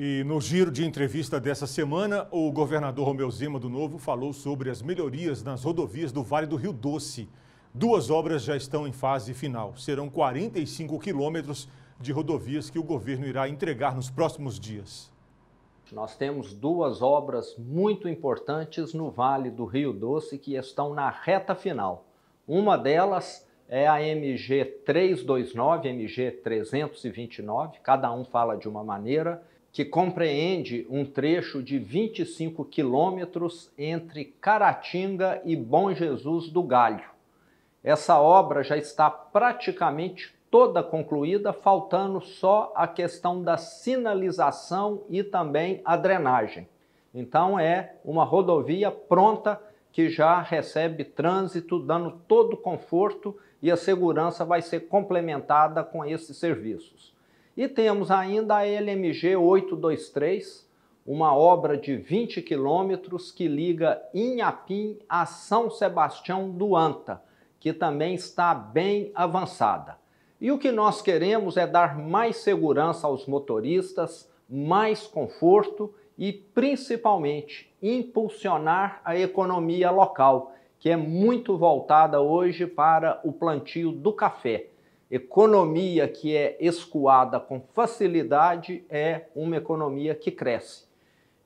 E no giro de entrevista dessa semana, o governador Romeu Zema do Novo falou sobre as melhorias nas rodovias do Vale do Rio Doce. Duas obras já estão em fase final. Serão 45 quilômetros de rodovias que o governo irá entregar nos próximos dias. Nós temos duas obras muito importantes no Vale do Rio Doce que estão na reta final. Uma delas é a MG 329, MG 329, cada um fala de uma maneira que compreende um trecho de 25 quilômetros entre Caratinga e Bom Jesus do Galho. Essa obra já está praticamente toda concluída, faltando só a questão da sinalização e também a drenagem. Então é uma rodovia pronta que já recebe trânsito, dando todo o conforto e a segurança vai ser complementada com esses serviços. E temos ainda a LMG 823, uma obra de 20 quilômetros que liga Inhapim a São Sebastião do Anta, que também está bem avançada. E o que nós queremos é dar mais segurança aos motoristas, mais conforto e, principalmente, impulsionar a economia local, que é muito voltada hoje para o plantio do café. Economia que é escoada com facilidade é uma economia que cresce.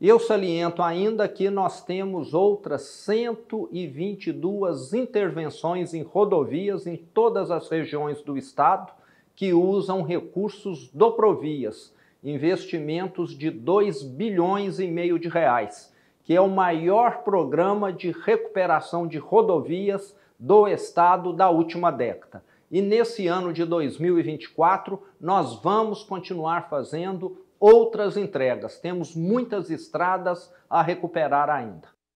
Eu saliento ainda que nós temos outras 122 intervenções em rodovias em todas as regiões do estado que usam recursos do Provias, investimentos de 2 bilhões e meio de reais, que é o maior programa de recuperação de rodovias do estado da última década e nesse ano de 2024 nós vamos continuar fazendo outras entregas. Temos muitas estradas a recuperar ainda.